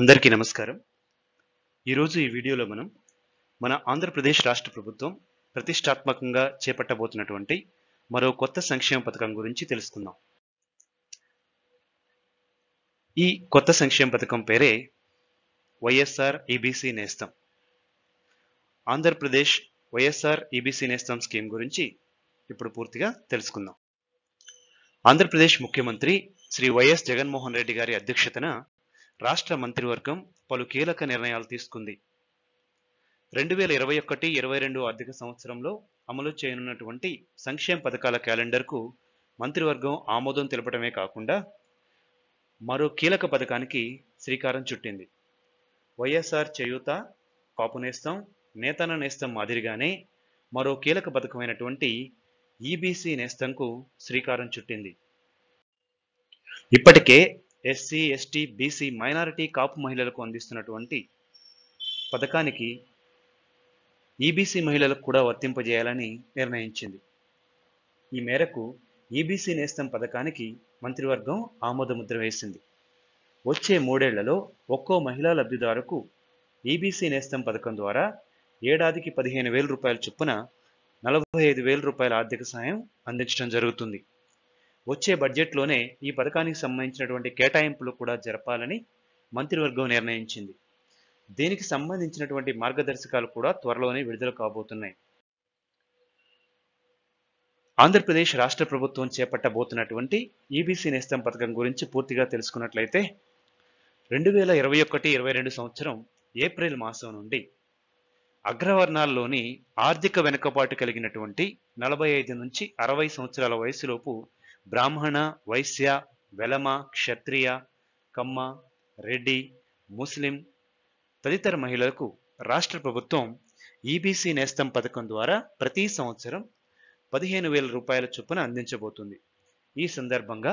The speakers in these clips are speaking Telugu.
అందరికీ నమస్కారం ఈరోజు ఈ వీడియోలో మనం మన ఆంధ్రప్రదేశ్ రాష్ట్ర ప్రభుత్వం ప్రతిష్టాత్మకంగా చేపట్టబోతున్నటువంటి మరో కొత్త సంక్షేమ పథకం గురించి తెలుసుకుందాం ఈ కొత్త సంక్షేమ పథకం పేరే YSR EBC e Nestham Andhra Pradesh YSR EBC e Nestham scheme గురించి ఇప్పుడు పూర్తిగా తెలుసుకుందాం ఆంధ్రప్రదేశ్ ముఖ్యమంత్రి శ్రీ వైఎస్ జగన్మోహన్ రెడ్డి గారి అధ్యక్షతన రాష్ట్ర మంత్రివర్గం పలు కీలక నిర్ణయాలు తీసుకుంది రెండు వేల ఇరవై ఒకటి ఇరవై రెండు ఆర్థిక సంవత్సరంలో అమలు చేయనున్నటువంటి సంక్షేమ పథకాల క్యాలెండర్కు మంత్రివర్గం ఆమోదం తెలపడమే కాకుండా మరో కీలక పథకానికి శ్రీకారం చుట్టింది వైఎస్ఆర్ చేయూత కాపు నేస్తం నేతన నేస్తం మాదిరిగానే మరో కీలక పథకమైనటువంటి ఈబీసీ నేస్తంకు శ్రీకారం చుట్టింది ఇప్పటికే SC ST BC minority Kapu మహిళలకు అందిస్తున్నటువంటి పథకానికి ఈబీసీ e మహిళలకు కూడా వర్తింపజేయాలని నిర్ణయించింది ఈ మేరకు ఈబీసీ e నేస్తం పథకానికి మంత్రివర్గం ఆమోదముద్ర వేసింది వచ్చే మూడేళ్లలో ఒక్కో మహిళా లబ్ధిదారుకు ఈబీసీ e నేస్తం పథకం ద్వారా ఏడాదికి పదిహేను వేల రూపాయల చొప్పున నలభై ఐదు వేల రూపాయల ఆర్థిక సాయం అందించడం జరుగుతుంది వచ్చే బడ్జెట్లోనే ఈ పథకానికి సంబంధించినటువంటి కేటాయింపులు కూడా జరపాలని మంత్రివర్గం నిర్ణయించింది దీనికి సంబంధించినటువంటి మార్గదర్శకాలు కూడా త్వరలోనే విడుదల కాబోతున్నాయి ఆంధ్రప్రదేశ్ రాష్ట్ర ప్రభుత్వం చేపట్టబోతున్నటువంటి ఈబీసీ e నేస్తం పథకం గురించి పూర్తిగా తెలుసుకున్నట్లయితే రెండు వేల ఇరవై ఒకటి ఇరవై రెండు సంవత్సరం ఏప్రిల్ మాసం నుండి అగ్రవర్ణాల్లోని ఆర్థిక వెనుకబాటు కలిగినటువంటి నలభై ఐదు నుంచి అరవై సంవత్సరాల వయసులోపు బ్రాహ్మణ వైశ్య వెలమ క్షత్రియ కమ్మ రెడ్డి ముస్లిం తదితర మహిళలకు రాష్ట్ర ప్రభుత్వం ఈబీసీ e నేస్తం పథకం ద్వారా ప్రతి సంవత్సరం పదిహేను వేల రూపాయల చొప్పున అందించబోతుంది ఈ సందర్భంగా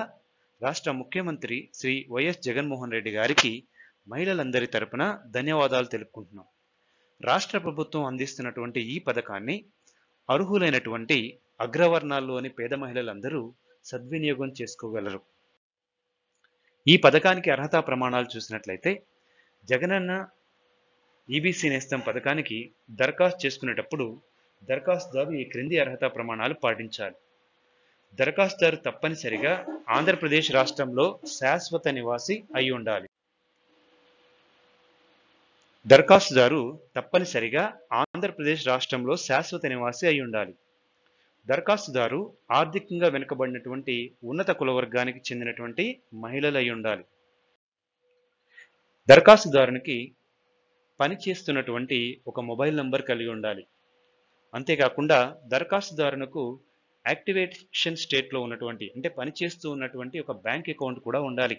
రాష్ట్ర ముఖ్యమంత్రి శ్రీ వైఎస్ జగన్మోహన్ రెడ్డి గారికి మహిళలందరి తరపున ధన్యవాదాలు తెలుపుకుంటున్నాం రాష్ట్ర ప్రభుత్వం అందిస్తున్నటువంటి ఈ పథకాన్ని అర్హులైనటువంటి అగ్రవర్ణాల్లోని పేద మహిళలందరూ సద్వినియోగం చేసుకోగలరు ఈ పథకానికి అర్హతా ప్రమాణాలు చూసినట్లయితే జగనన్న ఈబీసీ e నేస్తం పథకానికి దరఖాస్తు చేసుకునేటప్పుడు దరఖాస్తుదారు ఈ క్రింది అర్హతా ప్రమాణాలు పాటించాలి దరఖాస్తుదారు తప్పనిసరిగా ఆంధ్రప్రదేశ్ రాష్ట్రంలో శాశ్వత నివాసి అయి ఉండాలి దరఖాస్తుదారు తప్పనిసరిగా ఆంధ్రప్రదేశ్ రాష్ట్రంలో శాశ్వత నివాసి అయి ఉండాలి దరఖాస్తుదారు ఆర్థికంగా వెనుకబడినటువంటి ఉన్నత కులవర్గానికి చెందినటువంటి మహిళలై ఉండాలి దరఖాస్తుదారునికి పనిచేస్తున్నటువంటి ఒక మొబైల్ నంబర్ కలిగి ఉండాలి అంతేకాకుండా దరఖాస్తుదారునకు యాక్టివేషన్ స్టేట్లో ఉన్నటువంటి అంటే పనిచేస్తూ ఉన్నటువంటి ఒక బ్యాంక్ అకౌంట్ కూడా ఉండాలి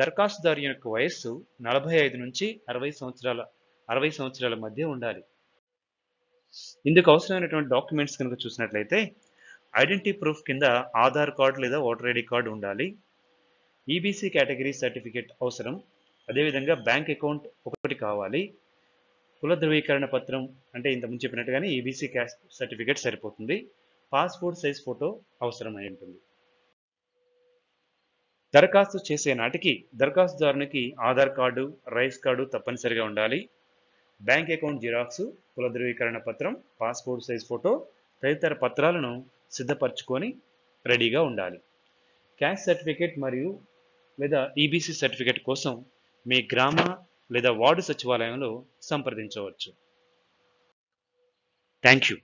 దరఖాస్తుదారు యొక్క వయస్సు నలభై ఐదు నుంచి అరవై సంవత్సరాల అరవై సంవత్సరాల మధ్య ఉండాలి ఇందుకు అవసరమైనటువంటి డాక్యుమెంట్స్ కనుక చూసినట్లయితే ఐడెంటిటీ ప్రూఫ్ కింద ఆధార్ కార్డ్ లేదా ఓటర్ ఐడి కార్డు ఉండాలి ఈబీసీ e కేటగిరీ సర్టిఫికేట్ అవసరం అదేవిధంగా బ్యాంక్ అకౌంట్ ఒకటి కావాలి కుల ధృవీకరణ పత్రం అంటే ఇంతకుముందు చెప్పినట్టుగానే ఈబీసీ e క్యాష్ సర్టిఫికేట్ సరిపోతుంది పాస్పోర్ట్ సైజ్ ఫోటో అవసరమై ఉంటుంది దరఖాస్తు చేసే నాటికి దరఖాస్తుదారునికి ఆధార్ కార్డు రైస్ కార్డు తప్పనిసరిగా ఉండాలి బ్యాంక్ అకౌంట్ జిరాక్స్ కుల ధృవీకరణ పత్రం పాస్పోర్ట్ సైజ్ ఫోటో తదితర పత్రాలను సిద్ధపరచుకొని రెడీగా ఉండాలి క్యాష్ సర్టిఫికేట్ మరియు లేదా ఈబీసీ e సర్టిఫికేట్ కోసం మీ గ్రామ లేదా వార్డు సచివాలయంలో సంప్రదించవచ్చు థ్యాంక్ యూ